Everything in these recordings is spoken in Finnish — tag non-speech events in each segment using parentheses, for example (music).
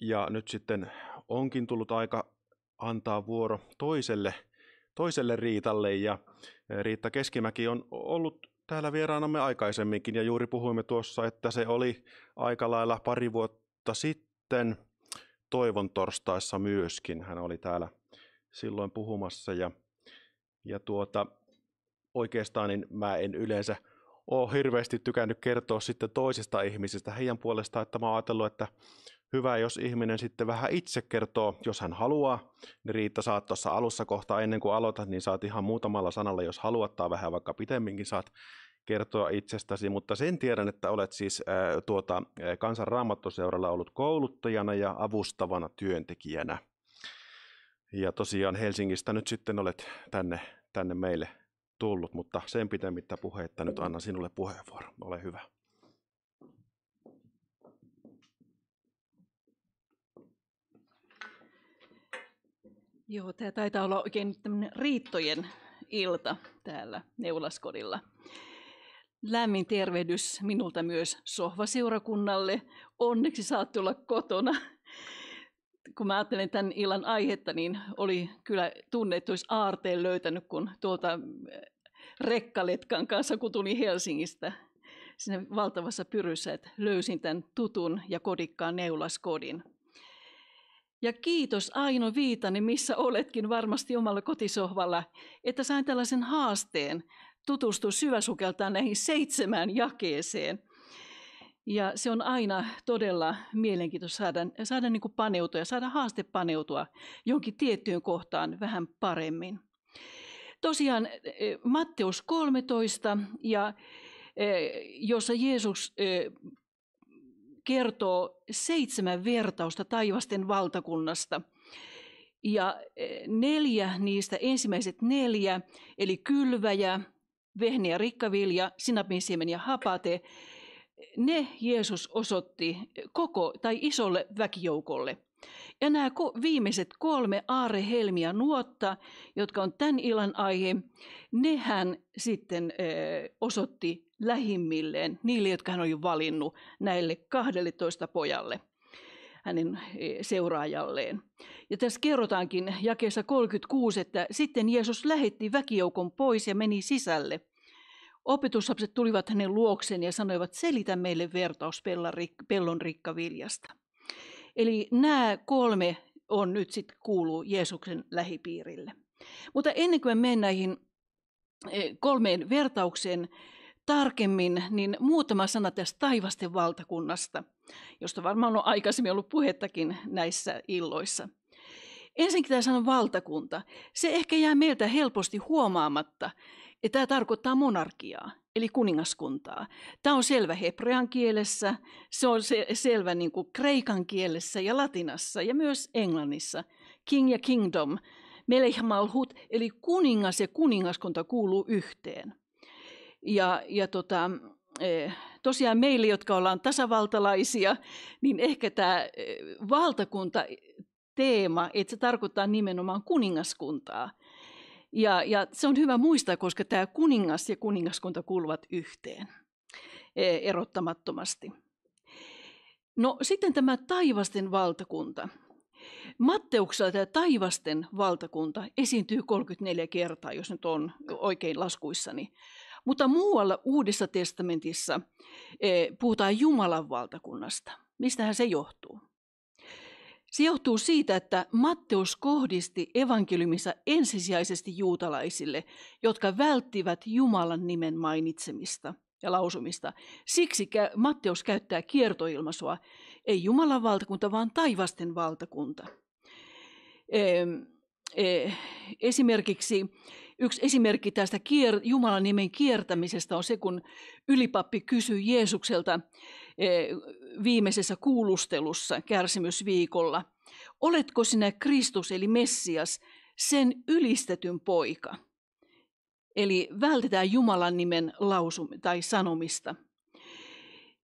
Ja nyt sitten onkin tullut aika antaa vuoro toiselle, toiselle Riitalle ja Riitta Keskimäki on ollut täällä vieraanamme aikaisemminkin ja juuri puhuimme tuossa, että se oli aika lailla pari vuotta sitten Toivon torstaissa myöskin. Hän oli täällä silloin puhumassa ja, ja tuota, oikeastaan niin mä en yleensä – ole hirveästi tykännyt kertoa sitten toisista ihmisistä heidän puolestaan, että mä oon ajatellut, että hyvä, jos ihminen sitten vähän itse kertoo, jos hän haluaa. Niin Riitta, saat tuossa alussa kohtaa ennen kuin aloitat, niin saat ihan muutamalla sanalla, jos haluat, tai vähän vaikka pitemminkin saat kertoa itsestäsi, mutta sen tiedän, että olet siis äh, tuota, Kansan Raamattoseuralla ollut kouluttajana ja avustavana työntekijänä. Ja tosiaan Helsingistä nyt sitten olet tänne, tänne meille tullut, mutta sen pitemmittä puheitta nyt annan sinulle puheenvuoro. Ole hyvä. Joo, tämä taitaa olla oikein tämmöinen riittojen ilta täällä Neulaskodilla. Lämmin tervehdys minulta myös sohvaseurakunnalle. Onneksi saatte olla kotona. Kun mä ajattelen tämän illan aihetta, niin oli kyllä tunne, että olisi aarteen löytänyt, kun tuolta rekkaletkan kanssa, kun tulin Helsingistä sinne valtavassa pyryssä, että löysin tämän tutun ja kodikkaan neulaskodin. Ja kiitos Aino Viitanen, missä oletkin varmasti omalla kotisohvalla, että sain tällaisen haasteen tutustua syväsukeltaan näihin seitsemään jakeeseen. Ja se on aina todella mielenkiintoista saada, saada niin kuin paneutua ja saada haaste paneutua jonkin tiettyyn kohtaan vähän paremmin. Tosiaan e, e, Matteus 13, ja, e, jossa Jeesus kertoo seitsemän vertausta taivasten valtakunnasta. Ja neljä niistä, ensimmäiset neljä, eli kylväjä, ja rikkavilja, sinapinsiemen ja hapate, ne Jeesus osoitti koko tai isolle väkijoukolle – ja nämä viimeiset kolme Aare Helmiä nuotta, jotka on tämän illan aihe, nehän sitten osoitti lähimmilleen niille, jotka hän oli valinnut näille 12 pojalle hänen seuraajalleen. Ja tässä kerrotaankin jakeessa 36, että sitten Jeesus lähetti väkijoukon pois ja meni sisälle. Opetuslapset tulivat hänen luokseen ja sanoivat, selitä meille vertaus pellon rikkaviljasta. Eli nämä kolme on nyt sitten kuuluu Jeesuksen lähipiirille. Mutta ennen kuin mennään näihin e, kolmeen vertaukseen tarkemmin, niin muutama sana tästä taivasten valtakunnasta, josta varmaan on aikaisemmin ollut puhettakin näissä illoissa. Ensinnäkin tämä sana valtakunta. Se ehkä jää meiltä helposti huomaamatta, että tämä tarkoittaa monarkiaa eli kuningaskuntaa. Tämä on selvä hebrean kielessä, se on se, selvä niin kuin kreikan kielessä ja latinassa ja myös englannissa. King ja kingdom, melech malhut, eli kuningas ja kuningaskunta kuuluu yhteen. Ja, ja tota, eh, tosiaan meille, jotka ollaan tasavaltalaisia, niin ehkä tämä eh, valtakunta teema, että se tarkoittaa nimenomaan kuningaskuntaa – ja, ja se on hyvä muistaa, koska tämä kuningas ja kuningaskunta kuuluvat yhteen e, erottamattomasti. No sitten tämä taivasten valtakunta. Matteuksella tämä taivasten valtakunta esiintyy 34 kertaa, jos nyt on oikein laskuissani. Mutta muualla Uudessa testamentissa e, puhutaan Jumalan valtakunnasta. Mistähän se johtuu? Se johtuu siitä, että Matteus kohdisti evankeliumissa ensisijaisesti juutalaisille, jotka välttivät Jumalan nimen mainitsemista ja lausumista. Siksi Matteus käyttää kiertoilmaisua, ei Jumalan valtakunta, vaan taivasten valtakunta. E, esimerkiksi yksi esimerkki tästä Jumalan nimen kiertämisestä on se, kun ylipappi kysyy Jeesukselta, Eh, viimeisessä kuulustelussa kärsimysviikolla. Oletko sinä Kristus eli Messias, sen ylistetyn poika? Eli vältetään Jumalan nimen lausum tai sanomista.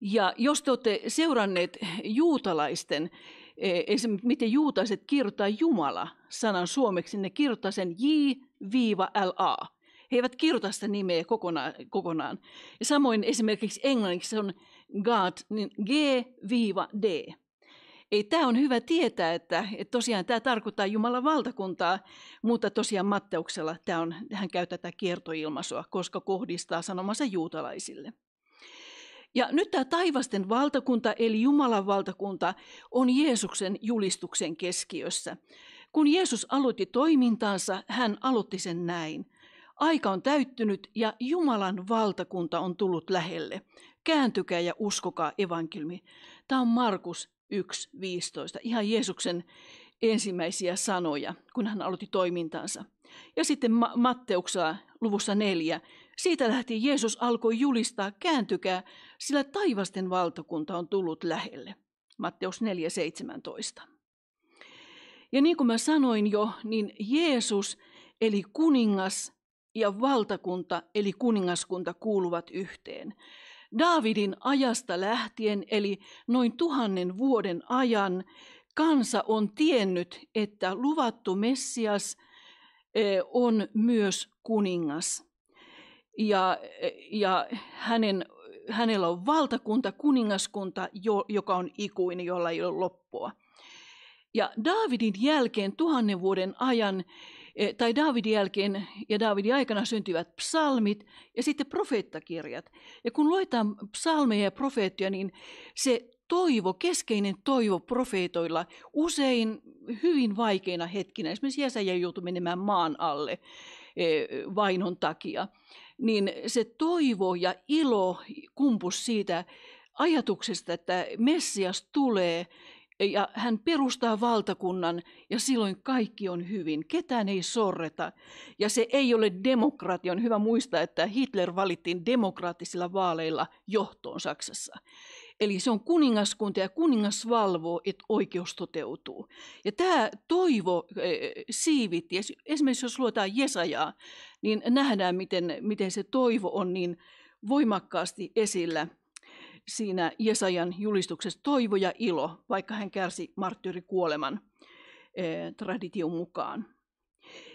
Ja jos te olette seuranneet juutalaisten, eh, esimerkiksi miten juutalaiset kirjoittaa Jumala sanan suomeksi, niin ne kirjoittaa sen J-LA. He eivät kirjoita sitä nimeä kokonaan. kokonaan. Ja samoin esimerkiksi englanniksi se on God, niin G-D. Ei tämä on hyvä tietää, että, että tosiaan tämä tarkoittaa Jumalan valtakuntaa, mutta tosiaan Matteuksella tämä on, hän käyttää tätä kiertoilmaisua, koska kohdistaa sanomansa juutalaisille. Ja nyt tämä taivasten valtakunta, eli Jumalan valtakunta, on Jeesuksen julistuksen keskiössä. Kun Jeesus aloitti toimintansa, hän aloitti sen näin. Aika on täyttynyt ja Jumalan valtakunta on tullut lähelle. Kääntykää ja uskokaa evankeliumi. Tämä on Markus 1.15, ihan Jeesuksen ensimmäisiä sanoja, kun hän aloitti toimintansa. Ja sitten Matteuksella luvussa 4 Siitä lähti Jeesus alkoi julistaa, kääntykää, sillä taivasten valtakunta on tullut lähelle. Matteus 4.17. Ja niin kuin mä sanoin jo, niin Jeesus eli kuningas ja valtakunta eli kuningaskunta kuuluvat yhteen. Daavidin ajasta lähtien, eli noin tuhannen vuoden ajan, kansa on tiennyt, että luvattu Messias e, on myös kuningas. Ja, e, ja hänen, hänellä on valtakunta, kuningaskunta, joka on ikuinen, jolla ei ole loppua. Ja Daavidin jälkeen tuhannen vuoden ajan Eh, tai Daavidin jälkeen ja Daavidin aikana syntyvät psalmit ja sitten profeettakirjat. Ja kun luetaan psalmeja ja profeettia, niin se toivo, keskeinen toivo profeetoilla usein hyvin vaikeina hetkinä, esimerkiksi Jesaja joutui menemään maan alle eh, vainon takia, niin se toivo ja ilo kumpus siitä ajatuksesta, että Messias tulee ja hän perustaa valtakunnan ja silloin kaikki on hyvin. Ketään ei sorreta ja se ei ole demokratia. On hyvä muistaa, että Hitler valittiin demokraattisilla vaaleilla johtoon Saksassa. Eli se on kuningaskunta ja kuningas valvoo, että oikeus toteutuu. Ja tämä toivo e, siivitti, esimerkiksi jos luetaan Jesajaa, niin nähdään, miten, miten se toivo on niin voimakkaasti esillä – siinä Jesajan julistuksessa toivo ja ilo, vaikka hän kärsi marttyyrikuoleman eh, tradition mukaan.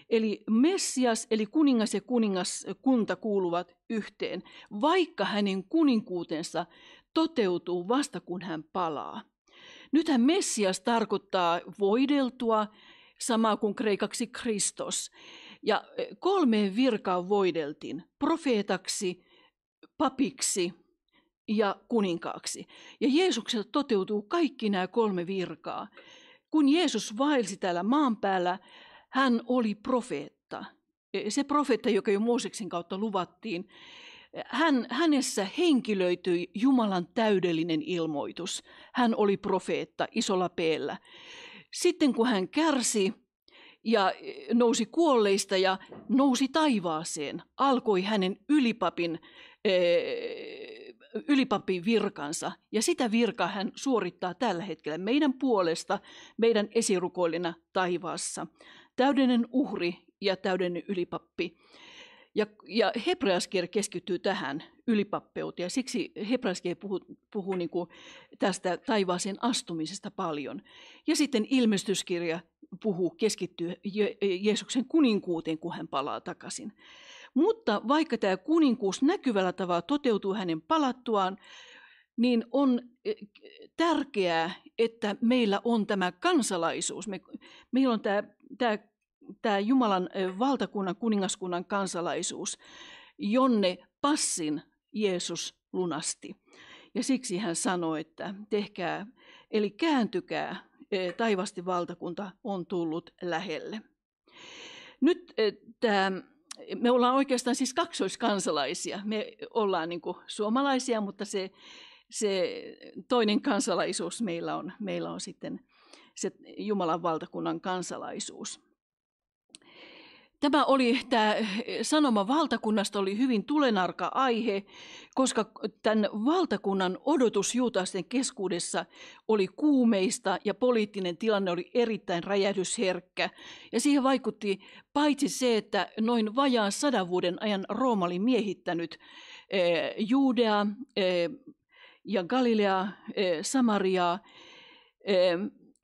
Eli Messias, eli kuningas ja kuningaskunta kuuluvat yhteen, vaikka hänen kuninkuutensa toteutuu vasta kun hän palaa. Nythän Messias tarkoittaa voideltua, samaa kuin kreikaksi Kristos. Ja eh, kolmeen virkaan voideltiin, profeetaksi, papiksi ja kuninkaaksi. Ja Jeesukselta toteutuu kaikki nämä kolme virkaa. Kun Jeesus vaelsi täällä maan päällä, hän oli profeetta. Se profeetta, joka jo Mooseksen kautta luvattiin, hän, hänessä henkilöityi Jumalan täydellinen ilmoitus. Hän oli profeetta isolla peellä. Sitten kun hän kärsi ja nousi kuolleista ja nousi taivaaseen, alkoi hänen ylipapin eh, ylipapin virkansa, ja sitä virkaa hän suorittaa tällä hetkellä meidän puolesta, meidän esirukoilina taivaassa. Täydellinen uhri ja täydellinen ylipappi. Ja, ja hebreaskirja keskittyy tähän ylipappeuteen, ja siksi hebreaskirja puhuu, puhuu niin kuin tästä taivaaseen astumisesta paljon. Ja sitten ilmestyskirja puhuu, keskittyy Je- Jeesuksen kuninkuuteen, kun hän palaa takaisin. Mutta vaikka tämä kuninkuus näkyvällä tavalla toteutuu hänen palattuaan, niin on e, tärkeää, että meillä on tämä kansalaisuus. Me, meillä on tämä, tämä, tämä Jumalan e, valtakunnan, kuningaskunnan kansalaisuus, jonne passin Jeesus lunasti. Ja siksi hän sanoi, että tehkää, eli kääntykää, e, taivasti valtakunta on tullut lähelle. Nyt tämä me ollaan oikeastaan siis kaksoiskansalaisia. Me ollaan niin kuin suomalaisia, mutta se, se toinen kansalaisuus meillä on, meillä on sitten se Jumalan valtakunnan kansalaisuus. Tämä oli, eh, tämä eh, sanoma valtakunnasta oli hyvin tulenarka aihe, koska tämän valtakunnan odotus juutalaisten keskuudessa oli kuumeista ja poliittinen tilanne oli erittäin räjähdysherkkä. Ja siihen vaikutti paitsi se, että noin vajaan sadan vuoden ajan Rooma oli miehittänyt eh, Juudea eh, ja Galileaa, Samariaa,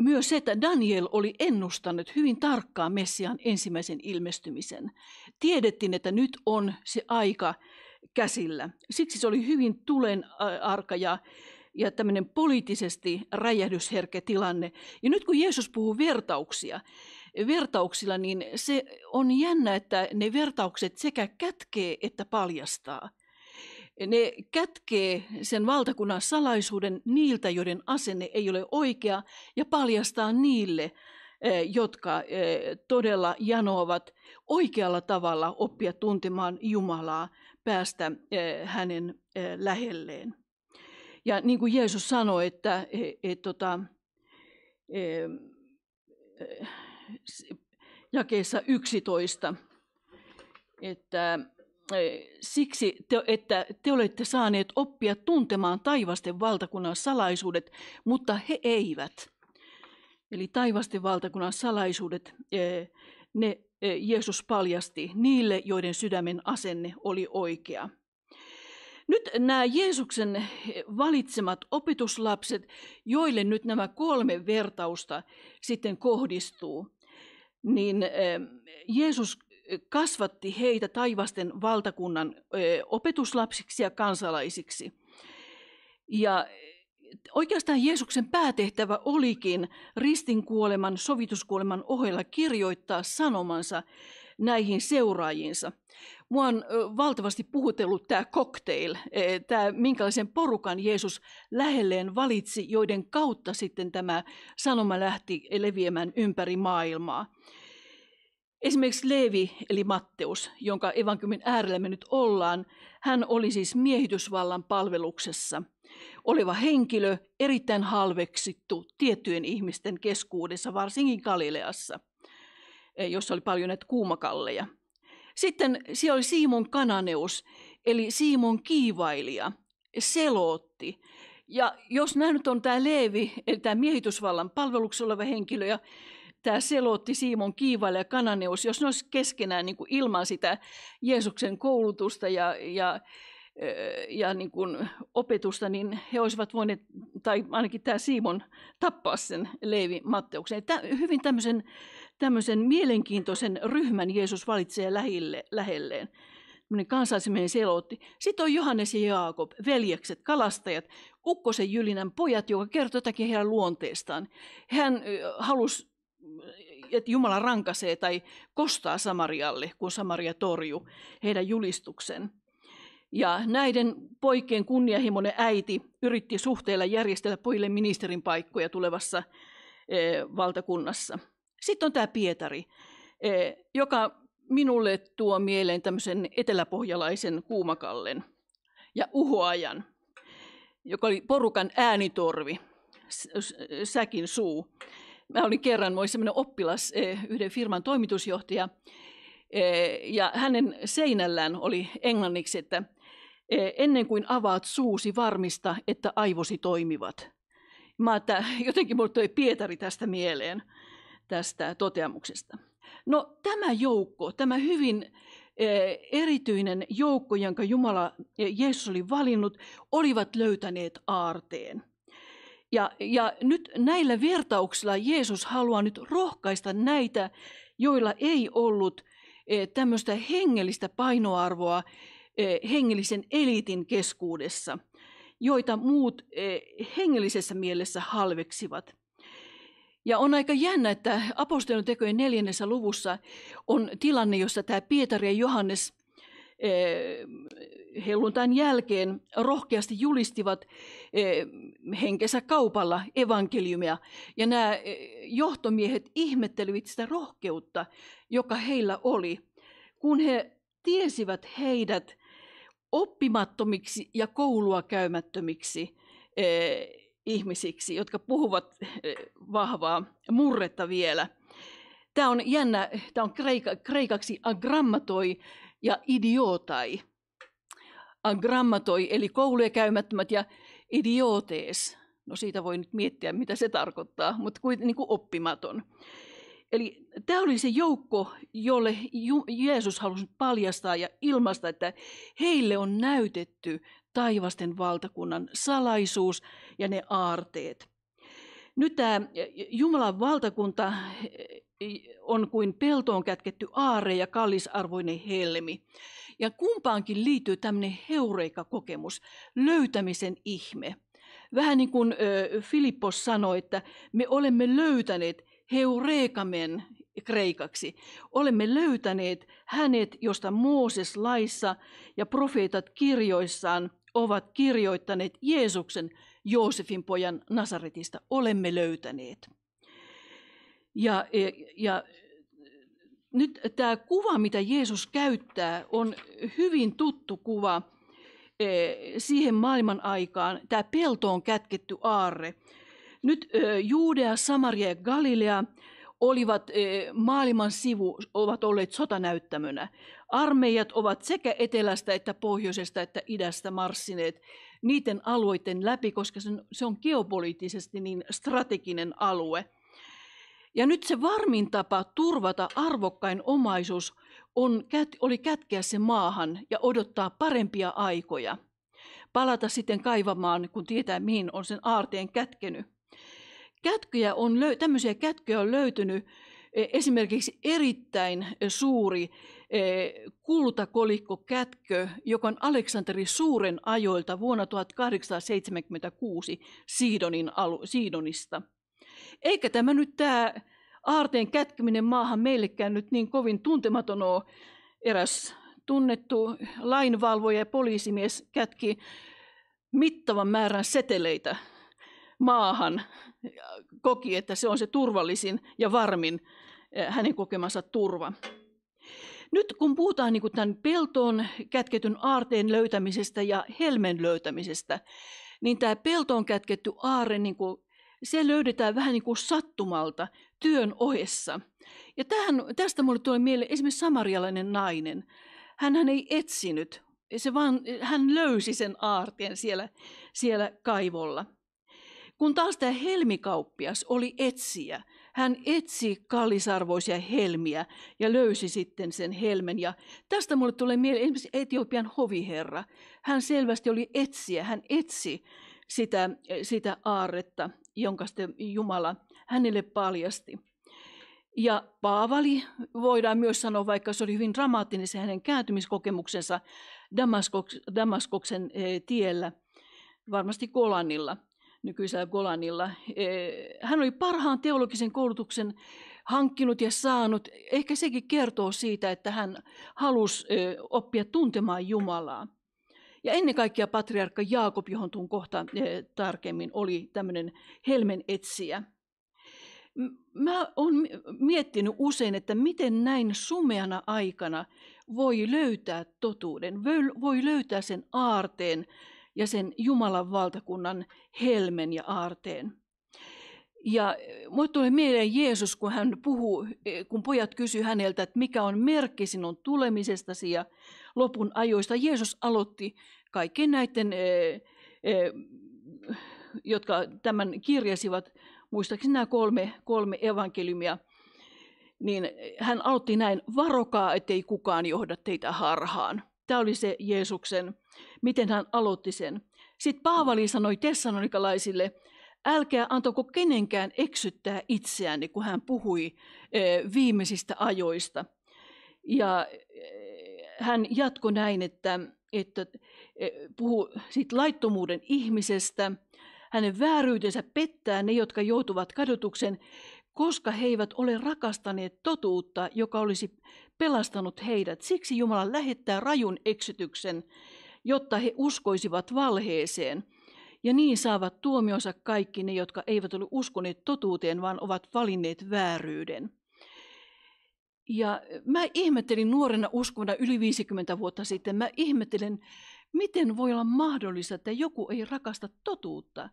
myös se, että Daniel oli ennustanut hyvin tarkkaan Messian ensimmäisen ilmestymisen. Tiedettiin, että nyt on se aika käsillä. Siksi se oli hyvin tulen arka ja, ja tämmöinen poliittisesti räjähdysherkä tilanne. Ja nyt kun Jeesus puhuu vertauksia, vertauksilla, niin se on jännä, että ne vertaukset sekä kätkee että paljastaa. Ne kätkee sen valtakunnan salaisuuden niiltä, joiden asenne ei ole oikea, ja paljastaa niille, eh, jotka eh, todella janoavat oikealla tavalla oppia tuntemaan Jumalaa, päästä eh, hänen lähelleen. Ja niin kuin Jeesus sanoi, että tota, että jakeessa 11, että siksi, te, että te olette saaneet oppia tuntemaan taivasten valtakunnan salaisuudet, mutta he eivät. Eli taivasten valtakunnan salaisuudet, ne Jeesus paljasti niille, joiden sydämen asenne oli oikea. Nyt nämä Jeesuksen valitsemat opetuslapset, joille nyt nämä kolme vertausta sitten kohdistuu, niin Jeesus kasvatti heitä taivasten valtakunnan opetuslapsiksi ja kansalaisiksi. Ja e, oikeastaan Jeesuksen päätehtävä olikin ristin kuoleman, sovituskuoleman ohella kirjoittaa sanomansa näihin seuraajiinsa. Mua on valtavasti puhutellut tämä cocktail, e, tämä minkälaisen porukan Jeesus lähelleen valitsi, joiden kautta sitten tämä sanoma lähti leviämään ympäri maailmaa. Esimerkiksi Leevi, eli Matteus, jonka evankeliumin äärellä me nyt ollaan, hän oli siis miehitysvallan palveluksessa oleva henkilö, erittäin halveksittu tiettyjen ihmisten keskuudessa, varsinkin Galileassa, eh, jossa oli paljon näitä kuumakalleja. Sitten siellä oli Simon kananeus, eli Simon kiivailija, selootti. Ja jos nämä nyt on tämä Leevi, eli tämä miehitysvallan palveluksessa oleva henkilö ja tämä selotti Simon Kiivale ja Kananeus, jos ne olisi keskenään niin kuin ilman sitä Jeesuksen koulutusta ja, ja ja niin kuin opetusta, niin he olisivat voineet, tai ainakin tämä Simon, tappaa sen Leivi Matteuksen. Tämä, hyvin tämmöisen, tämmöisen mielenkiintoisen ryhmän Jeesus valitsee lähille lähelleen. Kansallisemmin selotti. Sitten on Johannes ja Jaakob, veljekset, kalastajat, Ukkosen Jylinän pojat, joka kertoo jotakin heidän luonteestaan. Hän halusi että Jumala rankaisee tai kostaa Samarialle, kun Samaria torju heidän julistuksen. Ja näiden poikien kunnianhimoinen äiti yritti suhteella järjestellä pojille ministerin paikkoja tulevassa e, valtakunnassa. Sitten on tämä Pietari, e, joka minulle tuo mieleen tämmöisen eteläpohjalaisen kuumakallen ja uhoajan, joka oli porukan äänitorvi, säkin suu mä olin kerran, mä olin oppilas, eh, yhden firman toimitusjohtaja, eh, ja hänen seinällään oli englanniksi, että eh, ennen kuin avaat suusi, varmista, että aivosi toimivat. Mä, että jotenkin mulle toi Pietari tästä mieleen tästä toteamuksesta. No tämä joukko, tämä hyvin erityinen joukko, jonka Jumala Jeesus oli valinnut, olivat löytäneet aarteen. Ja, ja nyt näillä vertauksilla Jeesus haluaa nyt rohkaista näitä, joilla ei ollut e, tämmöistä hengellistä painoarvoa e, hengellisen eliitin keskuudessa, joita muut e, hengellisessä mielessä halveksivat. Ja on aika jännä, että apostolien tekojen neljännessä luvussa on tilanne, jossa tämä Pietari ja Johannes helluntain jälkeen rohkeasti julistivat eh, henkensä kaupalla evankeliumia. Ja nämä eh, johtomiehet ihmettelivät sitä rohkeutta, joka heillä oli, kun he tiesivät heidät oppimattomiksi ja koulua käymättömiksi eh, ihmisiksi, jotka puhuvat vahvaa murretta vielä. Tämä on jännä, tämä on kreikaksi agrammatoi ja idiotai agrammatoi eli kouluja käymättömät ja idiotees. No siitä voi nyt miettiä, mitä se tarkoittaa, mutta kuitenkin niin kuin oppimaton. Eli tämä oli se joukko, jolle Jeesus halusi paljastaa ja ilmaista, että heille on näytetty taivasten valtakunnan salaisuus ja ne aarteet. Nyt tämä Jumalan valtakunta eh, on kuin peltoon kätketty aare ja kallisarvoinen helmi. Ja kumpaankin liittyy tämmöinen heureika-kokemus, löytämisen ihme. Vähän niin kuin ö, Filippos sanoi, että me olemme löytäneet heureikamen kreikaksi. Olemme löytäneet hänet, josta Mooses laissa ja profeetat kirjoissaan ovat kirjoittaneet Jeesuksen, Joosefin pojan Nasaretista. Olemme löytäneet. Ja, e, ja nyt tämä kuva, mitä Jeesus käyttää, on hyvin tuttu kuva eh, siihen maailman aikaan, tämä peltoon kätketty aarre. Nyt eh, Juudea, Samaria ja Galilea olivat eh, maailman sivu, ovat olleet sotanäyttämönä. Armeijat ovat sekä etelästä että pohjoisesta että idästä marssineet niiden alueiden läpi, koska se on geopoliittisesti niin strateginen alue – ja nyt se varmin tapa turvata arvokkain omaisuus on, oli kätkeä se maahan ja odottaa parempia aikoja. Palata sitten kaivamaan, kun tietää mihin on sen aarteen kätkenyt. Kätkyjä on, tämmöisiä kätköjä on löytynyt e, esimerkiksi erittäin suuri e, kätkö, joka on Aleksanteri Suuren ajoilta vuonna 1876 Siidonin alu, Siidonista – eikä tämä nyt tämä aarteen kätkeminen maahan meillekään nyt niin kovin tuntematon ole. Eräs tunnettu lainvalvoja ja poliisimies kätki mittavan määrän seteleitä maahan, koki, että se on se turvallisin ja varmin eh, hänen kokemansa turva. Nyt kun puhutaan niin tämän peltoon kätketyn aarteen löytämisestä ja helmen löytämisestä, niin tämä peltoon kätketty aare, niin kuin se löydetään vähän niin kuin sattumalta työn ohessa. Ja tähän, tästä mulle tulee mieleen esimerkiksi samarialainen nainen. hän ei etsinyt, se vaan, hän löysi sen aarteen siellä, siellä kaivolla. Kun taas tämä helmikauppias oli etsiä, hän etsi kallisarvoisia helmiä ja löysi sitten sen helmen. Ja tästä mulle tulee mieleen esimerkiksi Etiopian hoviherra. Hän selvästi oli etsiä, hän etsi sitä, sitä aarretta jonka sitten Jumala hänelle paljasti. Ja Paavali, voidaan myös sanoa, vaikka se oli hyvin dramaattinen se hänen kääntymiskokemuksensa Damaskoksen, Damaskoksen tiellä, varmasti Golanilla, nykyisellä Golanilla. E, hän oli parhaan teologisen koulutuksen hankkinut ja saanut. Ehkä sekin kertoo siitä, että hän halusi e, oppia tuntemaan Jumalaa. Ja ennen kaikkea patriarkka Jaakob, johon tuun kohta eh, tarkemmin, oli tämmöinen helmen etsiä. Mä oon miettinyt usein, että miten näin sumeana aikana voi löytää totuuden, voi löytää sen aarteen ja sen Jumalan valtakunnan helmen ja aarteen. Ja eh, mulle tulee mieleen Jeesus, kun hän puhuu, eh, kun pojat kysyy häneltä, että mikä on merkki sinun tulemisestasi ja lopun ajoista Jeesus aloitti kaikkien näiden, eh, eh, jotka tämän kirjasivat, muistaakseni nämä kolme, kolme evankeliumia, niin hän aloitti näin, varokaa, ettei kukaan johda teitä harhaan. Tämä oli se Jeesuksen, miten hän aloitti sen. Sitten Paavali sanoi tessanonikalaisille, älkää antako kenenkään eksyttää itseään, kun hän puhui eh, viimeisistä ajoista. Ja hän jatkoi näin, että, että e, puhuu siitä laittomuuden ihmisestä. Hänen vääryytensä pettää ne, jotka joutuvat kadotuksen, koska he eivät ole rakastaneet totuutta, joka olisi pelastanut heidät. Siksi Jumala lähettää rajun eksytyksen, jotta he uskoisivat valheeseen. Ja niin saavat tuomionsa kaikki ne, jotka eivät ole uskoneet totuuteen, vaan ovat valinneet vääryyden. Ja äh, mä ihmettelin nuorena uskovana yli 50 vuotta sitten, mä ihmettelen, miten voi olla mahdollista, että joku ei rakasta totuutta.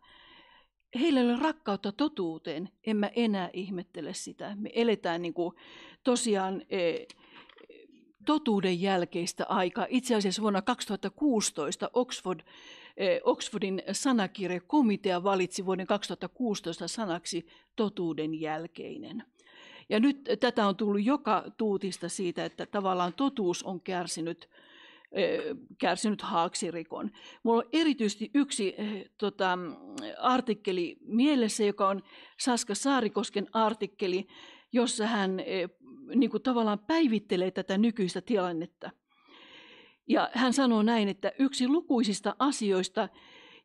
Heillä ei ole rakkautta totuuteen, en mä enää ihmettele sitä. Me eletään niin kuin, tosiaan e, totuuden jälkeistä aikaa. Itse asiassa vuonna 2016 Oxford, e, Oxfordin sanakirjakomitea valitsi vuoden 2016 sanaksi totuuden jälkeinen. Ja nyt tätä on tullut joka tuutista siitä, että tavallaan totuus on kärsinyt, kärsinyt haaksirikon. Mulla on erityisesti yksi tota, artikkeli mielessä, joka on Saska Saarikosken artikkeli, jossa hän niin kuin tavallaan päivittelee tätä nykyistä tilannetta. Ja hän sanoo näin, että yksi lukuisista asioista,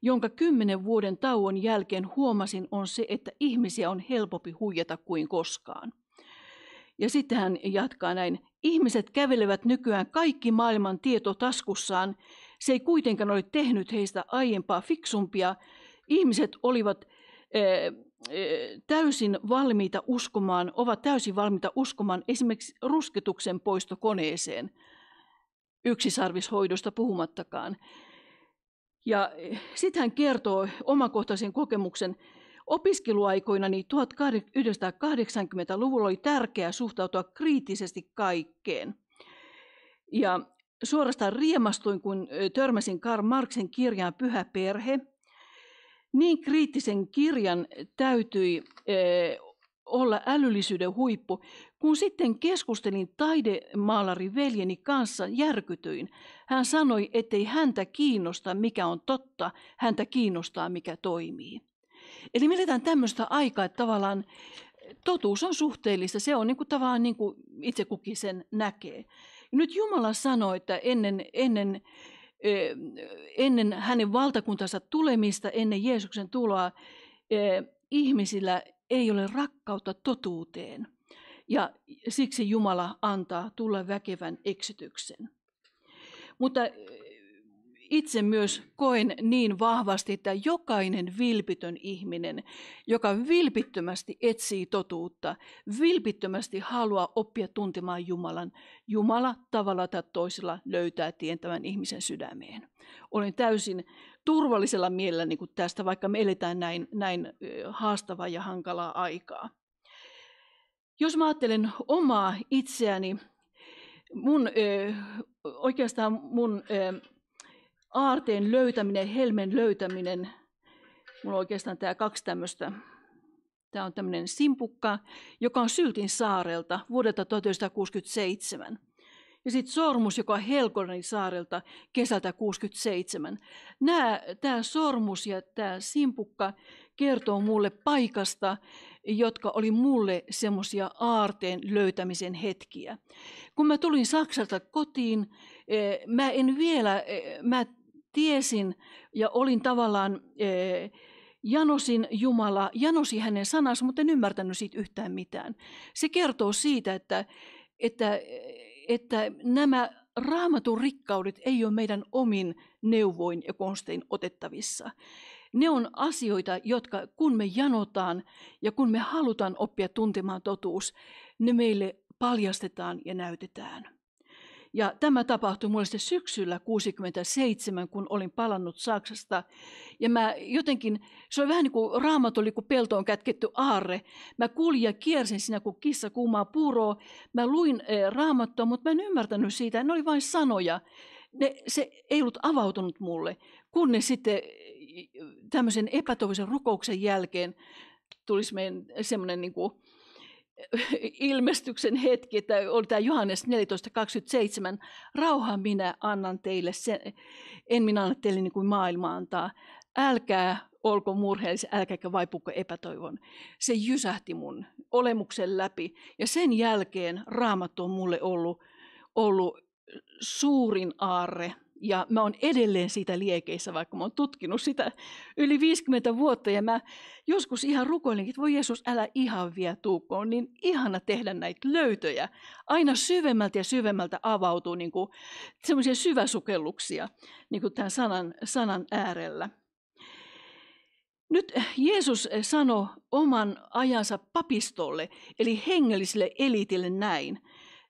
jonka kymmenen vuoden tauon jälkeen huomasin, on se, että ihmisiä on helpompi huijata kuin koskaan. Ja sitten hän jatkaa näin. Ihmiset kävelevät nykyään kaikki maailman tieto taskussaan. Se ei kuitenkaan ole tehnyt heistä aiempaa fiksumpia. Ihmiset olivat ee, eh, eh, täysin valmiita uskomaan, ovat täysin valmiita uskomaan esimerkiksi rusketuksen poistokoneeseen, yksisarvishoidosta puhumattakaan. Ja eh, sitten hän kertoo omakohtaisen kokemuksen, Opiskeluaikoina niin 1980-luvulla oli tärkeää suhtautua kriittisesti kaikkeen. Ja suorastaan riemastuin, kun törmäsin Karl Marxin kirjaan Pyhä perhe. Niin kriittisen kirjan täytyi olla älyllisyyden huippu. Kun sitten keskustelin taidemaalari veljeni kanssa, järkytyin. Hän sanoi, ettei häntä kiinnosta, mikä on totta, häntä kiinnostaa, mikä toimii. Eli me eletään tämmöistä aikaa, että tavallaan totuus on suhteellista. Se on niin kuin, tavallaan niin kuin itse kukin sen näkee. Nyt Jumala sanoi, että ennen, ennen, ennen hänen valtakuntansa tulemista, ennen Jeesuksen tuloa, ihmisillä ei ole rakkautta totuuteen. Ja siksi Jumala antaa tulla väkevän eksityksen Mutta itse myös koen niin vahvasti, että jokainen vilpitön ihminen, joka vilpittömästi etsii totuutta, vilpittömästi haluaa oppia tuntemaan Jumalan, Jumala tavalla tai toisella löytää tien tämän ihmisen sydämeen. Olen täysin turvallisella mielellä niin kuin tästä, vaikka me eletään näin, näin haastavaa ja hankalaa aikaa. Jos mä ajattelen omaa itseäni, mun, ö, oikeastaan mun ö, aarteen löytäminen, helmen löytäminen. Mulla on oikeastaan tämä kaksi tämmöistä. Tämä on tämmöinen simpukka, joka on Syltin saarelta vuodelta 1967. Ja sitten sormus, joka on Helgonin saarelta kesältä 1967. tämä sormus ja tämä simpukka kertoo mulle paikasta, jotka oli mulle semmoisia aarteen löytämisen hetkiä. Kun mä tulin Saksalta kotiin, eh, mä en vielä, eh, mä tiesin ja olin tavallaan, ee, janosin Jumala, janosi hänen sanansa, mutta en ymmärtänyt siitä yhtään mitään. Se kertoo siitä, että, että, että nämä raamatun rikkaudet ei ole meidän omin neuvoin ja konstein otettavissa. Ne on asioita, jotka kun me janotaan ja kun me halutaan oppia tuntemaan totuus, ne meille paljastetaan ja näytetään. Ja tämä tapahtui mulle sitten syksyllä 67, kun olin palannut Saksasta. Ja mä jotenkin, se oli vähän niin kuin raamat oli kuin peltoon kätketty aarre. Mä kuljin ja kiersin siinä kuin kissa kuumaa puroa. Mä luin eh, raamattua, mutta mä en ymmärtänyt siitä, ne oli vain sanoja. Ne, se ei ollut avautunut mulle, ne sitten eh, tämmöisen epätoivoisen rukouksen jälkeen tulisi meidän semmoinen niin kuin, (laughs) ilmestyksen hetki, että oli tämä Johannes 14.27, rauha minä annan teille, sen, en minä anna teille niin kuin maailma antaa, älkää olko murheellisia, älkääkä vaipuko epätoivon. Se jysähti mun olemuksen läpi ja sen jälkeen raamattu on mulle ollut, ollut suurin aarre ja mä oon edelleen siitä liekeissä, vaikka mä oon tutkinut sitä yli 50 vuotta. Ja mä joskus ihan rukoilinkin, että voi Jeesus, älä ihan vielä tuukko. On niin ihana tehdä näitä löytöjä. Aina syvemmältä ja syvemmältä avautuu niin semmoisia syväsukelluksia niin kuin tämän sanan, sanan äärellä. Nyt Jeesus sanoi oman ajansa papistolle, eli hengelliselle eliitille näin.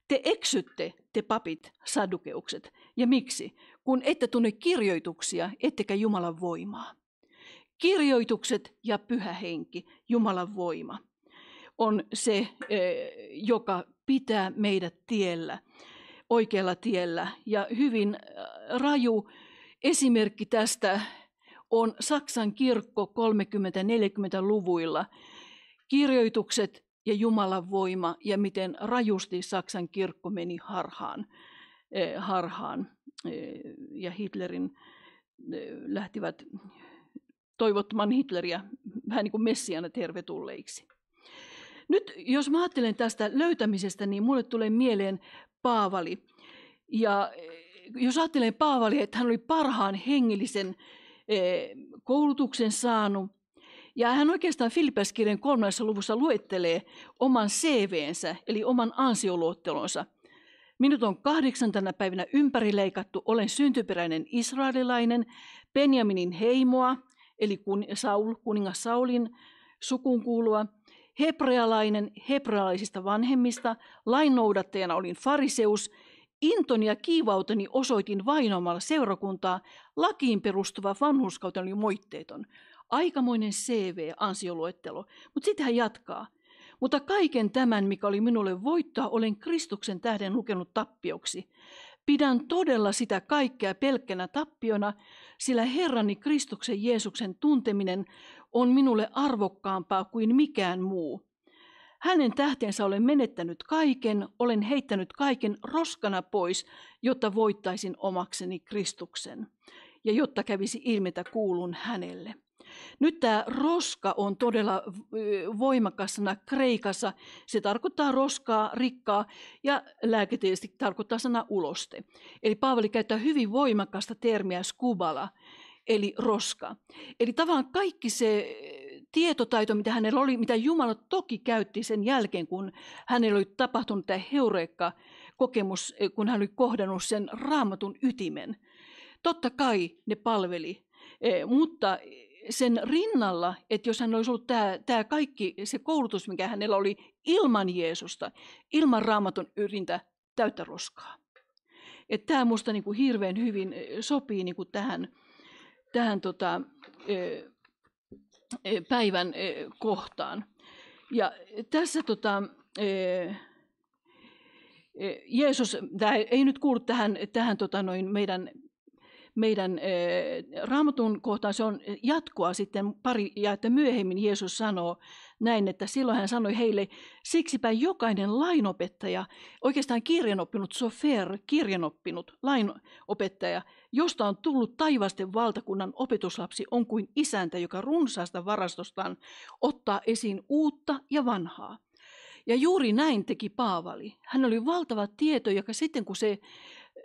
Te eksytte, te papit, sadukeukset. Ja miksi? kun ette tunne kirjoituksia, ettekä Jumalan voimaa. Kirjoitukset ja pyhä henki, Jumalan voima, on se, eh, joka pitää meidät tiellä, oikealla tiellä. Ja hyvin eh, raju esimerkki tästä on Saksan kirkko 30-40-luvuilla. Kirjoitukset ja Jumalan voima ja miten rajusti Saksan kirkko meni harhaan. Eh, harhaan. Eh, ja Hitlerin eh, lähtivät toivottamaan Hitleriä vähän niin kuin messiana tervetulleiksi. Nyt jos mä ajattelen tästä löytämisestä, niin mulle tulee mieleen Paavali. Ja jos ajattelen Paavali, että hän oli parhaan hengellisen koulutuksen saanut, ja hän oikeastaan Filippäiskirjan kolmannessa luvussa luettelee oman CVnsä, eli oman ansioluottelonsa. Minut on kahdeksantana päivänä ympärileikattu, olen syntyperäinen israelilainen, Benjaminin heimoa, eli kun, Saul, kuningas Saulin sukun kuulua, hebrealainen hebrealaisista vanhemmista, lainnoudattajana olin fariseus, intoni ja kiivauteni osoitin vainomalla seurakuntaa, lakiin perustuva vanhuskauteni oli moitteeton. Aikamoinen CV, ansioluettelo. Mutta sitten hän jatkaa. Mutta kaiken tämän, mikä oli minulle voittoa, olen Kristuksen tähden lukenut tappioksi. Pidän todella sitä kaikkea pelkkänä tappiona, sillä Herrani Kristuksen Jeesuksen tunteminen on minulle arvokkaampaa kuin mikään muu. Hänen tähteensä olen menettänyt kaiken, olen heittänyt kaiken roskana pois, jotta voittaisin omakseni Kristuksen ja jotta kävisi ilmetä kuulun hänelle. Nyt tämä roska on todella voimakas sana Kreikassa. Se tarkoittaa roskaa, rikkaa ja lääketieteellisesti tarkoittaa sana uloste. Eli Paavali käyttää hyvin voimakasta termiä skubala, eli roska. Eli tavallaan kaikki se tietotaito, mitä hänellä oli, mitä Jumala toki käytti sen jälkeen, kun hänellä oli tapahtunut tämä heureikka kokemus, kun hän oli kohdannut sen raamatun ytimen. Totta kai ne palveli, mutta sen rinnalla, että jos hän olisi ollut tämä, tämä kaikki se koulutus, mikä hänellä oli ilman Jeesusta, ilman raamatun yrintä, täyttä roskaa. Että tämä minusta niin kuin hirveän hyvin sopii niin kuin tähän, tähän tota, päivän kohtaan. Ja tässä tota, Jeesus, tämä ei nyt kuulu tähän, tähän tota noin meidän meidän raamatun kohtaan, se on jatkoa sitten pari, ja että myöhemmin Jeesus sanoo näin, että silloin hän sanoi heille, siksipä jokainen lainopettaja, oikeastaan kirjanoppinut, sofer, kirjanoppinut, lainopettaja, josta on tullut taivasten valtakunnan opetuslapsi, on kuin isäntä, joka runsaasta varastostaan ottaa esiin uutta ja vanhaa. Ja juuri näin teki Paavali. Hän oli valtava tieto, joka sitten kun se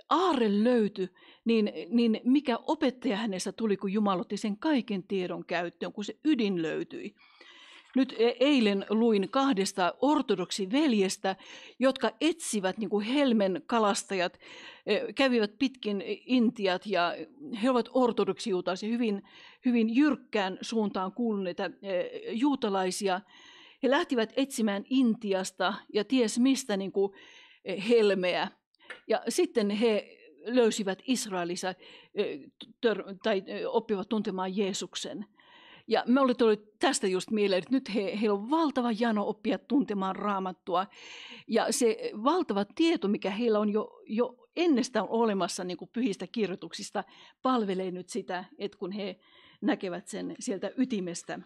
aarre löytyi, niin, niin mikä opettaja hänestä tuli, kun Jumala otti sen kaiken tiedon käyttöön, kun se ydin löytyi. Nyt e, eilen luin kahdesta ortodoksiveljestä, jotka etsivät, niin kuin helmen kalastajat, e, kävivät pitkin Intiat ja he ovat ortodoksijuutalaisia, hyvin, hyvin jyrkkään suuntaan kuuluneita e, juutalaisia. He lähtivät etsimään Intiasta ja ties mistä niin kuin helmeä. Ja sitten he löysivät Israelissa tör, tai oppivat tuntemaan Jeesuksen. Ja me oli tullut tästä just mieleen, että nyt he, heillä on valtava jano oppia tuntemaan raamattua. Ja se valtava tieto, mikä heillä on jo, jo ennestään olemassa niin kuin pyhistä kirjoituksista, palvelee nyt sitä, että kun he näkevät sen sieltä ytimestä,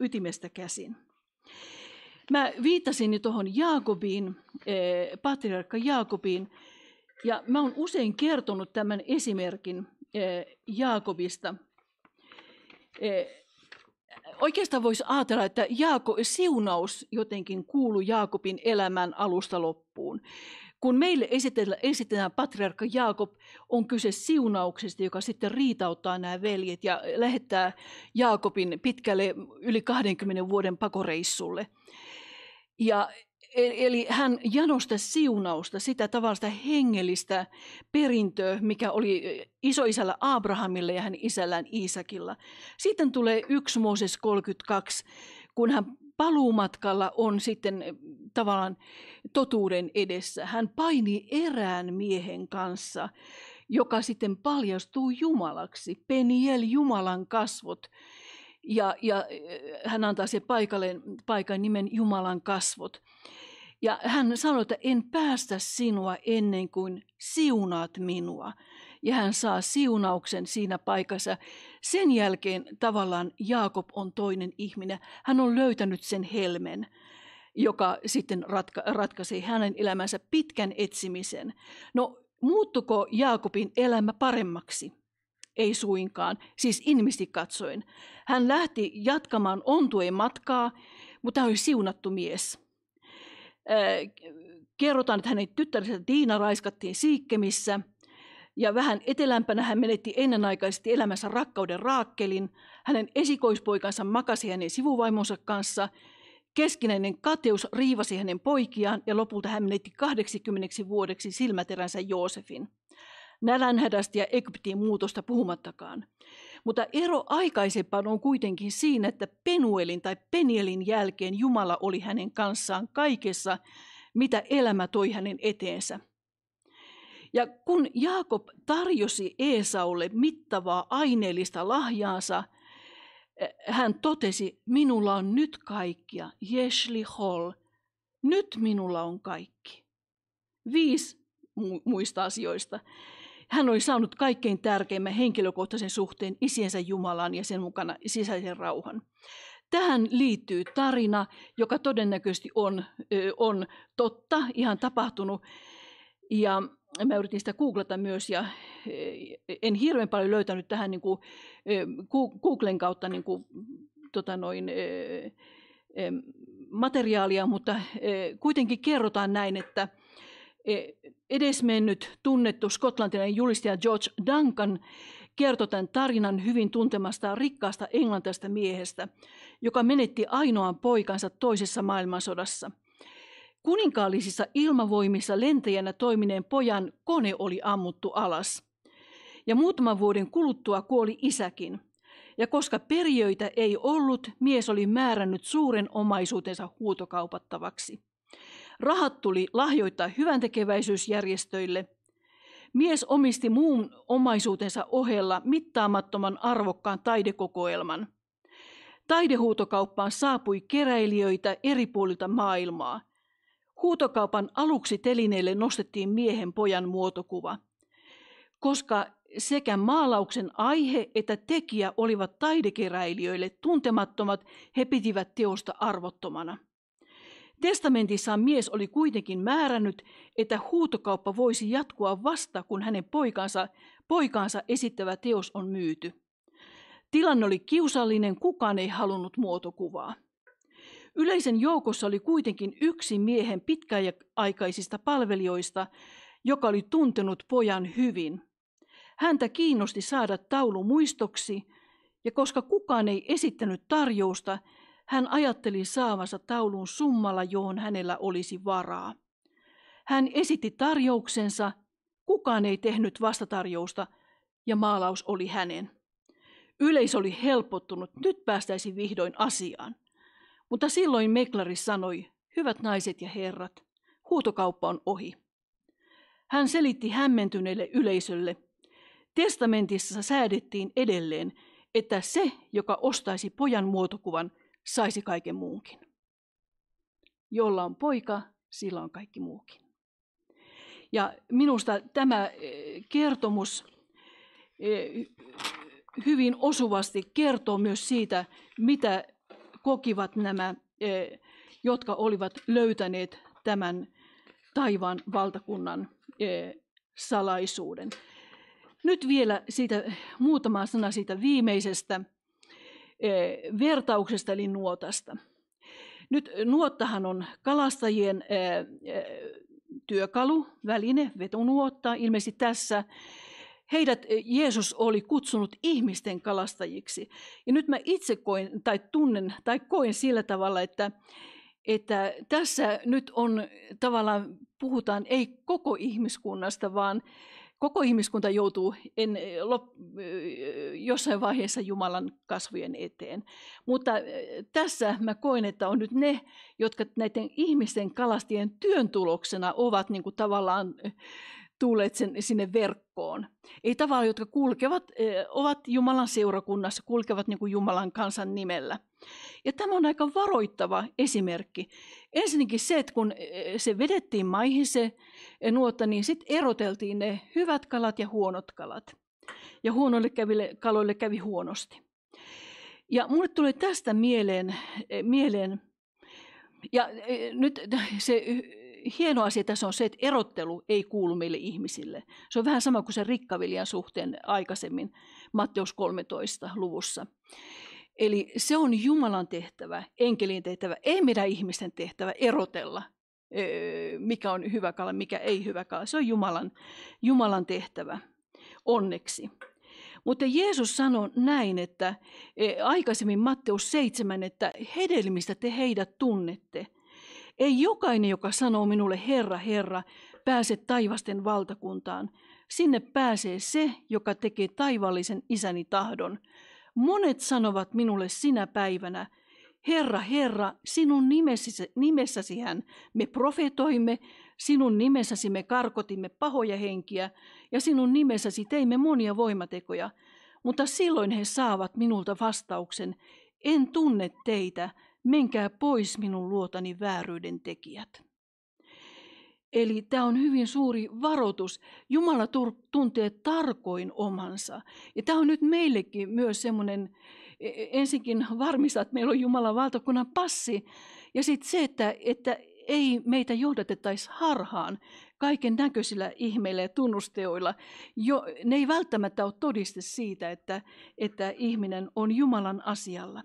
ytimestä käsin. Mä viittasin nyt tuohon Jaakobiin, patriarkka Jaakobiin, ja mä oon usein kertonut tämän esimerkin eh, Jaakobista. Eh, oikeastaan voisi ajatella, että Jaako, siunaus jotenkin kuuluu Jaakobin elämän alusta loppuun. Kun meille esitellään, esitellään patriarkka Jaakob, on kyse siunauksesta, joka sitten riitauttaa nämä veljet ja lähettää Jaakobin pitkälle yli 20 vuoden pakoreissulle. Ja Eli hän janosta siunausta, sitä tavallista hengellistä perintöä, mikä oli isoisällä Abrahamilla ja hänen isällään Iisakilla. Sitten tulee 1 Mooses 32, kun hän paluumatkalla on sitten tavallaan totuuden edessä. Hän paini erään miehen kanssa, joka sitten paljastuu Jumalaksi. Peniel Jumalan kasvot ja, ja äh, hän antaa sen paikalle, paikan nimen Jumalan kasvot. Ja hän sanoi, että en päästä sinua ennen kuin siunaat minua. Ja hän saa siunauksen siinä paikassa. Sen jälkeen tavallaan Jaakob on toinen ihminen. Hän on löytänyt sen helmen joka sitten ratka- ratkaisi hänen elämänsä pitkän etsimisen. No, muuttuko Jaakobin elämä paremmaksi? ei suinkaan, siis inhimillisesti katsoin. Hän lähti jatkamaan ontuen matkaa, mutta hän oli siunattu mies. Äh, kerrotaan, että hänen tyttärensä Tiina raiskattiin Siikkemissä – ja vähän etelämpänä hän menetti ennenaikaisesti elämänsä rakkauden Raakkelin. Hänen esikoispoikansa makasi hänen sivuvaimonsa kanssa. Keskinäinen kateus riivasi hänen poikiaan ja lopulta hän menetti 80 vuodeksi silmäteränsä Joosefin nälänhädästä ja Egyptin muutosta puhumattakaan. Mutta ero aikaisempaan on kuitenkin siinä, että Penuelin tai Penielin jälkeen Jumala oli hänen kanssaan kaikessa, mitä elämä toi hänen eteensä. Ja kun Jaakob tarjosi Eesaulle mittavaa aineellista lahjaansa, eh, hän totesi, minulla on nyt kaikkia, jeshli hol, nyt minulla on kaikki. Viisi muista asioista. Hän oli saanut kaikkein tärkeimmän henkilökohtaisen suhteen isiensä Jumalaan ja sen mukana sisäisen rauhan. Tähän liittyy tarina, joka todennäköisesti on, on totta, ihan tapahtunut. Ja mä yritin sitä googlata myös ja en hirveän paljon löytänyt tähän niin kuin, Googlen kautta niin kuin, tota noin, materiaalia, mutta kuitenkin kerrotaan näin, että – E, edesmennyt tunnettu skotlantilainen julistaja George Duncan kertoi tämän tarinan hyvin tuntemasta rikkaasta englantaista miehestä, joka menetti ainoan poikansa toisessa maailmansodassa. Kuninkaallisissa ilmavoimissa lentäjänä toimineen pojan kone oli ammuttu alas. Ja muutaman vuoden kuluttua kuoli isäkin. Ja koska perijöitä ei ollut, mies oli määrännyt suuren omaisuutensa huutokaupattavaksi. Rahat tuli lahjoittaa hyväntekeväisyysjärjestöille. Mies omisti muun omaisuutensa ohella mittaamattoman arvokkaan taidekokoelman. Taidehuutokauppaan saapui keräilijöitä eri puolilta maailmaa. Huutokaupan aluksi telineelle nostettiin miehen pojan muotokuva. Koska sekä maalauksen aihe että tekijä olivat taidekeräilijöille tuntemattomat, he pitivät teosta arvottomana. Testamentissaan mies oli kuitenkin määrännyt, että huutokauppa voisi jatkua vasta, kun hänen poikansa, poikaansa esittävä teos on myyty. Tilanne oli kiusallinen, kukaan ei halunnut muotokuvaa. Yleisen joukossa oli kuitenkin yksi miehen pitkäaikaisista palvelijoista, joka oli tuntenut pojan hyvin. Häntä kiinnosti saada taulu muistoksi, ja koska kukaan ei esittänyt tarjousta, hän ajatteli saavansa taulun summalla, johon hänellä olisi varaa. Hän esitti tarjouksensa, kukaan ei tehnyt vastatarjousta ja maalaus oli hänen. Yleisö oli helpottunut, nyt päästäisi vihdoin asiaan. Mutta silloin meklari sanoi, hyvät naiset ja herrat, huutokauppa on ohi. Hän selitti hämmentyneelle yleisölle, testamentissa säädettiin edelleen, että se, joka ostaisi pojan muotokuvan, saisi kaiken muunkin. Jolla on poika, sillä on kaikki muukin. Ja minusta tämä eh, kertomus eh, hyvin osuvasti kertoo myös siitä, mitä kokivat nämä, eh, jotka olivat löytäneet tämän taivaan valtakunnan salaisuuden. Nyt vielä siitä, muutama sana siitä viimeisestä vertauksesta eli nuotasta. Nyt nuottahan on kalastajien työkalu, väline, vetonuotta. Ilmeisesti tässä heidät Jeesus oli kutsunut ihmisten kalastajiksi. Ja nyt mä itse koin tai tunnen tai koin sillä tavalla, että, että tässä nyt on tavallaan puhutaan ei koko ihmiskunnasta, vaan koko ihmiskunta joutuu en, eh, lop, eh, jossain vaiheessa Jumalan kasvojen eteen. Mutta eh, tässä mä koen, että on nyt ne, jotka näiden ihmisten kalastien työn tuloksena ovat niin kuin tavallaan tulleet sen, sinne verkkoon. Ei tavallaan, jotka kulkevat, ovat Jumalan seurakunnassa, kulkevat niin kuin Jumalan kansan nimellä. Ja tämä on aika varoittava esimerkki. Ensinnäkin se, että kun se vedettiin maihin se nuotta, niin sitten eroteltiin ne hyvät kalat ja huonot kalat. Ja huonoille käville, kaloille kävi huonosti. Ja mulle tulee tästä mieleen, mieleen ja nyt se hieno asia tässä on se, että erottelu ei kuulu meille ihmisille. Se on vähän sama kuin se rikkaviljan suhteen aikaisemmin Matteus 13 luvussa. Eli se on Jumalan tehtävä, enkelin tehtävä, ei meidän ihmisten tehtävä erotella, mikä on hyvä kala, mikä ei hyvä kala. Se on Jumalan, Jumalan tehtävä, onneksi. Mutta Jeesus sanoi näin, että aikaisemmin Matteus 7, että hedelmistä te heidät tunnette. Ei jokainen, joka sanoo minulle Herra, Herra, pääse taivasten valtakuntaan. Sinne pääsee se, joka tekee taivallisen isäni tahdon. Monet sanovat minulle sinä päivänä, Herra, Herra, sinun nimessäsi, nimessäsi hän me profetoimme, sinun nimessäsi me karkotimme pahoja henkiä ja sinun nimessäsi teimme monia voimatekoja. Mutta silloin he saavat minulta vastauksen, en tunne teitä, menkää pois minun luotani vääryyden tekijät. Eli tämä on hyvin suuri varoitus. Jumala tur- tuntee tarkoin omansa. Ja tämä on nyt meillekin myös semmoinen, e-, e-, ensinkin varmistaa, että meillä on Jumalan valtakunnan passi. Ja sitten se, että, että ei meitä johdatettaisi harhaan kaiken näköisillä ihmeillä ja tunnusteoilla. Jo, ne ei välttämättä ole todiste siitä, että, että ihminen on Jumalan asialla.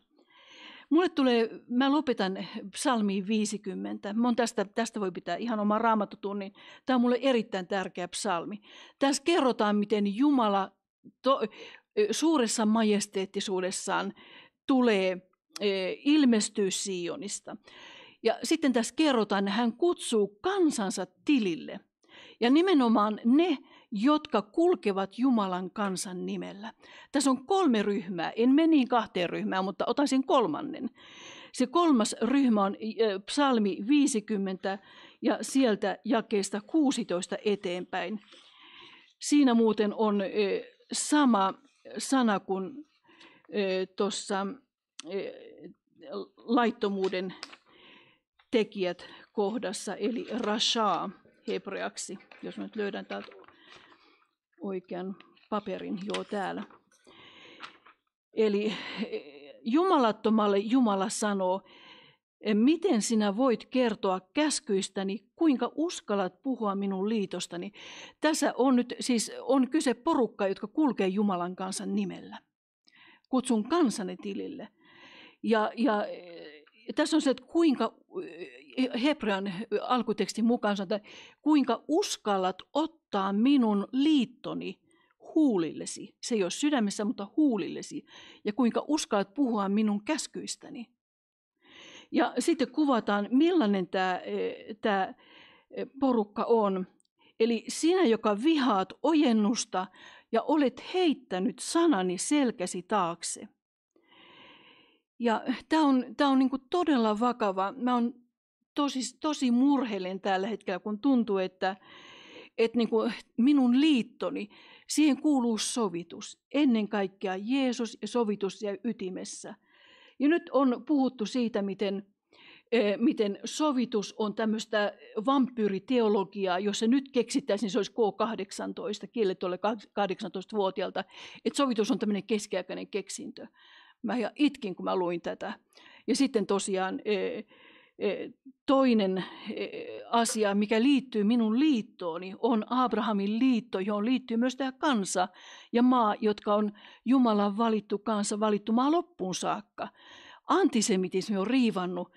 Mulle tulee, mä lopetan psalmiin 50. Mä tästä, tästä voi pitää ihan oma raamatutunnin. Tämä on mulle erittäin tärkeä psalmi. Tässä kerrotaan, miten Jumala to, suuressa majesteettisuudessaan tulee ilmestyy Sionista. Ja sitten tässä kerrotaan, että hän kutsuu kansansa tilille. Ja nimenomaan ne, jotka kulkevat Jumalan kansan nimellä. Tässä on kolme ryhmää. En mene niin kahteen ryhmään, mutta otan sen kolmannen. Se kolmas ryhmä on psalmi 50 ja sieltä jakeesta 16 eteenpäin. Siinä muuten on sama sana kuin tuossa laittomuuden tekijät kohdassa, eli rashaa hebreaksi, jos mä nyt löydän täältä oikean paperin jo täällä. Eli eh, jumalattomalle Jumala sanoo, eh, miten sinä voit kertoa käskyistäni, kuinka uskallat puhua minun liitostani. Tässä on nyt siis on kyse porukka, jotka kulkee Jumalan kansan nimellä. Kutsun kansani tilille. Ja, ja eh, tässä on se, että kuinka Hebrean alkutekstin mukaan sanotaan, että kuinka uskallat ottaa minun liittoni huulillesi. Se ei ole sydämessä, mutta huulillesi. Ja kuinka uskallat puhua minun käskyistäni. Ja sitten kuvataan, millainen tämä, e, tämä e, porukka on. Eli sinä, joka vihaat ojennusta ja olet heittänyt sanani selkäsi taakse. Ja tämä on, tämä on niin todella vakava. Mä olen tosi, tosi murheellinen tällä hetkellä, kun tuntuu, että, että niin kuin minun liittoni, siihen kuuluu sovitus. Ennen kaikkea Jeesus ja sovitus ja ytimessä. Ja nyt on puhuttu siitä, miten, e, miten sovitus on tämmöistä vampyyriteologiaa, jossa nyt keksittäisiin, niin se olisi K18, kielletty alle 18-vuotiaalta, että sovitus on tämmöinen keskiaikainen keksintö. Mä ihan itkin, kun mä luin tätä. Ja sitten tosiaan e, toinen asia, mikä liittyy minun liittooni, on Abrahamin liitto, johon liittyy myös tämä kansa ja maa, jotka on Jumalan valittu kansa, valittu maa loppuun saakka. Antisemitismi on riivannut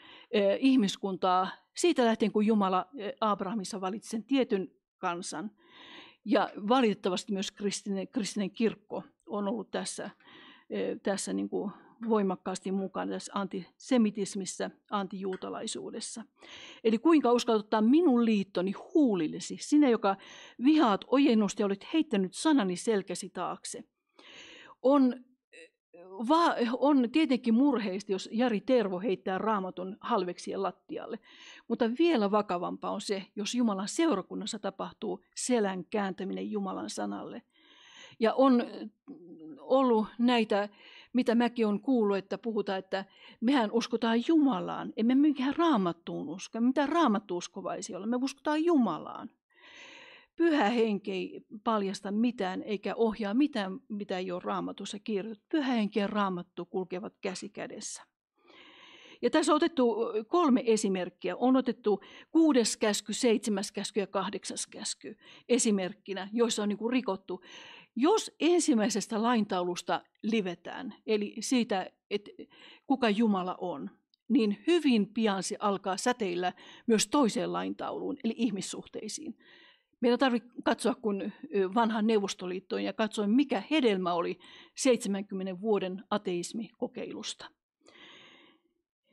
ihmiskuntaa siitä lähtien, kun Jumala Abrahamissa valitsi sen tietyn kansan. Ja valitettavasti myös kristinen, kristinen kirkko on ollut tässä, tässä niin kuin voimakkaasti mukana tässä antisemitismissä, antijuutalaisuudessa. Eli kuinka uskaltaa minun liittoni huulillesi, sinä joka vihaat ojennusta ja olet heittänyt sanani selkäsi taakse. On, va, on tietenkin murheista, jos Jari Tervo heittää raamatun halveksien lattialle, mutta vielä vakavampaa on se, jos Jumalan seurakunnassa tapahtuu selän kääntäminen Jumalan sanalle – ja on ollut näitä mitä mäkin on kuullut, että puhutaan, että mehän uskotaan Jumalaan, emme minkään raamattuun usko, mitä raamattuuskovaisia olla? me uskotaan Jumalaan. Pyhä henki ei paljasta mitään eikä ohjaa mitään, mitä ei ole raamatussa kirjoitettu. Pyhä henki ja raamattu kulkevat käsi kädessä. Ja tässä on otettu kolme esimerkkiä. On otettu kuudes käsky, seitsemäs käsky ja kahdeksas käsky esimerkkinä, joissa on niin rikottu jos ensimmäisestä laintaulusta livetään, eli siitä, että kuka Jumala on, niin hyvin pian se alkaa säteillä myös toiseen laintauluun, eli ihmissuhteisiin. Meidän tarvitsee katsoa kun vanhan neuvostoliittoon ja katsoa, mikä hedelmä oli 70 vuoden ateismikokeilusta.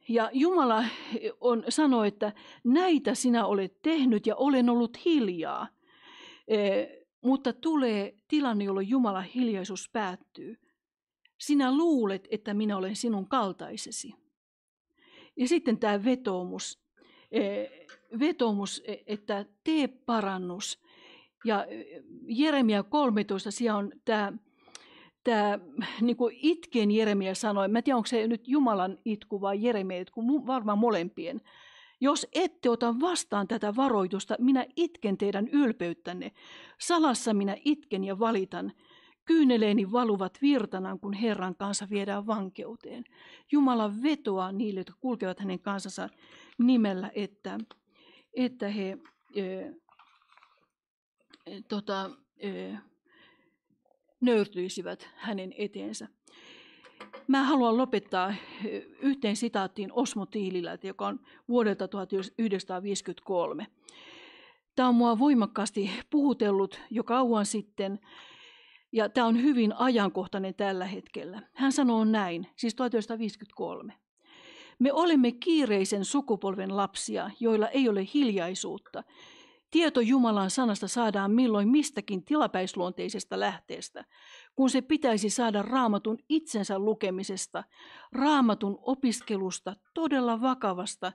Ja Jumala on sanoi, että näitä sinä olet tehnyt ja olen ollut hiljaa. Mutta tulee tilanne, jolloin Jumalan hiljaisuus päättyy. Sinä luulet, että minä olen sinun kaltaisesi. Ja sitten tämä vetoomus, vetoomus e, että tee parannus. Ja e, Jeremia 13, siellä on tämä, tämä niin kuin itken Jeremia sanoi, mä en tiedä onko se nyt Jumalan itku vai Jeremia itku, varmaan molempien jos ette ota vastaan tätä varoitusta, minä itken teidän ylpeyttänne. Salassa minä itken ja valitan. Kyyneleeni valuvat virtanaan, kun Herran kanssa viedään vankeuteen. Jumala vetoaa niille, jotka kulkevat hänen kansansa nimellä, että, että he e, tota, e, nöyrtyisivät hänen eteensä. Mä haluan lopettaa eh, yhteen sitaattiin Osmo Tiililältä, joka on vuodelta 1953. Tämä on mua voimakkaasti puhutellut jo kauan sitten, ja tämä on hyvin ajankohtainen tällä hetkellä. Hän sanoo näin, siis 1953. Me olemme kiireisen sukupolven lapsia, joilla ei ole hiljaisuutta. Tieto Jumalan sanasta saadaan milloin mistäkin tilapäisluonteisesta lähteestä kun se pitäisi saada raamatun itsensä lukemisesta, raamatun opiskelusta, todella vakavasta,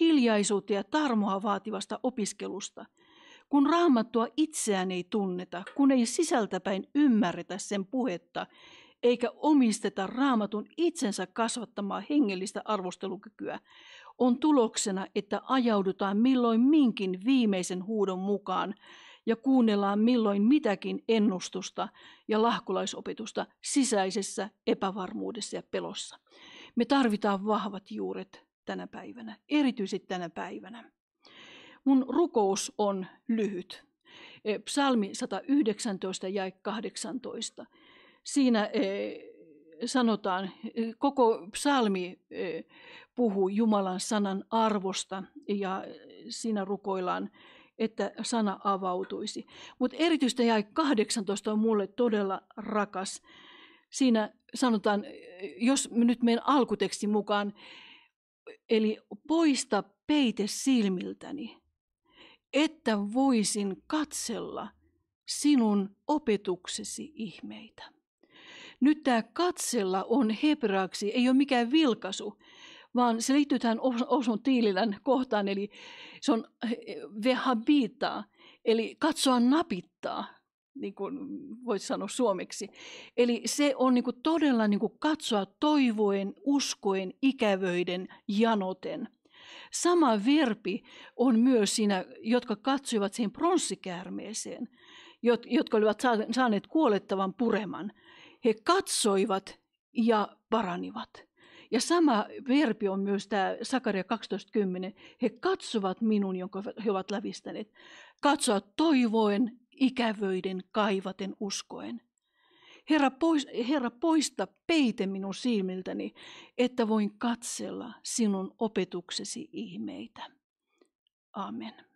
hiljaisuutta ja tarmoa vaativasta opiskelusta. Kun raamattua itseään ei tunneta, kun ei sisältäpäin ymmärretä sen puhetta, eikä omisteta raamatun itsensä kasvattamaa hengellistä arvostelukykyä, on tuloksena, että ajaudutaan milloin minkin viimeisen huudon mukaan ja kuunnellaan milloin mitäkin ennustusta ja lahkulaisopetusta sisäisessä epävarmuudessa ja pelossa. Me tarvitaan vahvat juuret tänä päivänä, erityisesti tänä päivänä. Mun rukous on lyhyt. E, psalmi 119 ja 18. Siinä e, sanotaan, koko psalmi e, puhuu Jumalan sanan arvosta ja siinä rukoillaan että sana avautuisi. Mutta erityistä jäi 18 on mulle todella rakas. Siinä sanotaan, jos nyt menen alkuteksti mukaan, eli poista peite silmiltäni, että voisin katsella sinun opetuksesi ihmeitä. Nyt tämä katsella on hebraaksi, ei ole mikään vilkaisu, vaan se liittyy tähän Osun Tiililän kohtaan, eli se on eh, vehabita, eli katsoa napittaa, niin kuin voisi sanoa suomeksi. Eli se on niin kuin todella niin kuin katsoa toivoen, uskoen, ikävöiden, janoten. Sama verbi on myös siinä, jotka katsoivat siihen pronssikäärmeeseen, jotka olivat saaneet kuolettavan pureman. He katsoivat ja paranivat. Ja sama verbi on myös tämä Sakaria 12.10. He katsovat minun, jonka he ovat lävistäneet. Katsoa toivoen, ikävöiden, kaivaten, uskoen. Herra, pois, Herra, poista peite minun silmiltäni, että voin katsella sinun opetuksesi ihmeitä. Amen.